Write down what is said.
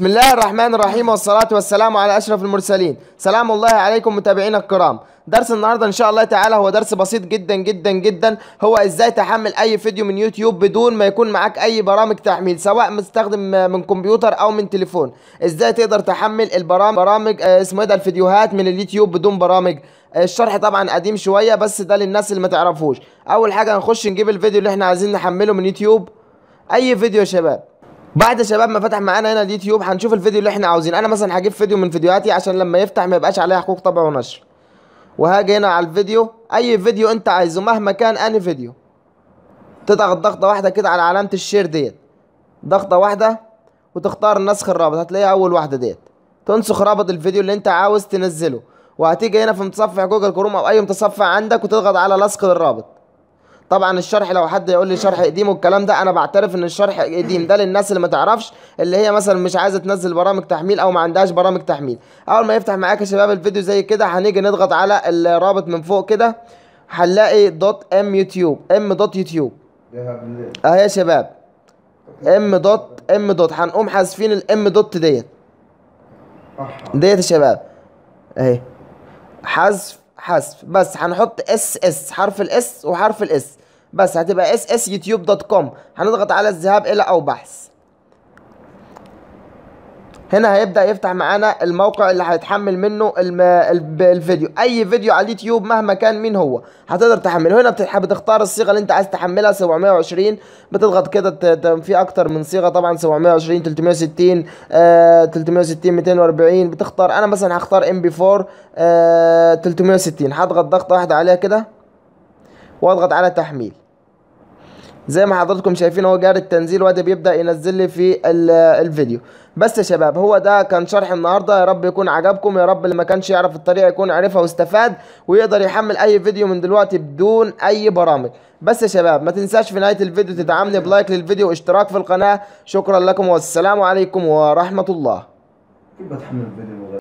بسم الله الرحمن الرحيم والصلاة والسلام على أشرف المرسلين سلام الله عليكم متابعينا الكرام درس النهاردة إن شاء الله تعالى هو درس بسيط جدا جدا جدا هو إزاي تحمل أي فيديو من يوتيوب بدون ما يكون معاك أي برامج تحميل سواء مستخدم من كمبيوتر أو من تليفون إزاي تقدر تحمل البرامج برامج آه، اسمه إيه ده الفيديوهات من اليوتيوب بدون برامج الشرح طبعا قديم شوية بس ده للناس اللي ما تعرفوش أول حاجة هنخش نجيب الفيديو اللي احنا عايزين نحمله من يوتيوب أي فيديو يا شباب بعد شباب ما فتح معانا هنا اليوتيوب هنشوف الفيديو اللي احنا عاوزينه انا مثلا هجيب فيديو من فيديوهاتي عشان لما يفتح ما يبقاش عليه حقوق طبع ونشر وهاجي هنا على الفيديو اي فيديو انت عايزه مهما كان انهي فيديو تضغط ضغطه واحده كده على علامه الشير ديت ضغطه واحده وتختار نسخ الرابط هتلاقيها اول واحده ديت تنسخ رابط الفيديو اللي انت عاوز تنزله وهتيجي هنا في متصفح جوجل كروم او اي متصفح عندك وتضغط على لصق الرابط طبعا الشرح لو حد يقول لي شرح قديم والكلام ده انا بعترف ان الشرح قديم ده للناس اللي ما تعرفش اللي هي مثلا مش عايزه تنزل برامج تحميل او ما عندهاش برامج تحميل اول ما يفتح معاك يا شباب الفيديو زي كده هنيجي نضغط على الرابط من فوق كده هنلاقي دوت ام يوتيوب ام دوت يوتيوب اهي يا شباب ام دوت ام دوت هنقوم حذفين الام دوت ديت ديت يا شباب اهي حذف حذف بس هنحط اس اس حرف الاس وحرف الاس بس هتبقى اس اس يوتيوب دوت كوم هنضغط على الذهاب الى او بحث هنا هيبدا يفتح معانا الموقع اللي هيتحمل منه الم... الفيديو اي فيديو على اليوتيوب مهما كان مين هو هتقدر تحمله هنا بتح... بتختار الصيغه اللي انت عايز تحملها 720 بتضغط كده ت... في اكتر من صيغه طبعا 720 360 آه... 360 240 بتختار انا مثلا هختار ام بي 4 360 هضغط ضغطه واحده عليها كده واضغط على تحميل زي ما حضراتكم شايفين هو جاري التنزيل وادي بيبدا ينزل لي في الفيديو بس يا شباب هو ده كان شرح النهارده يا رب يكون عجبكم يا رب اللي ما كانش يعرف الطريقه يكون عرفها واستفاد ويقدر يحمل اي فيديو من دلوقتي بدون اي برامج بس يا شباب ما تنساش في نهايه الفيديو تدعمني بلايك للفيديو واشتراك في القناه شكرا لكم والسلام عليكم ورحمه الله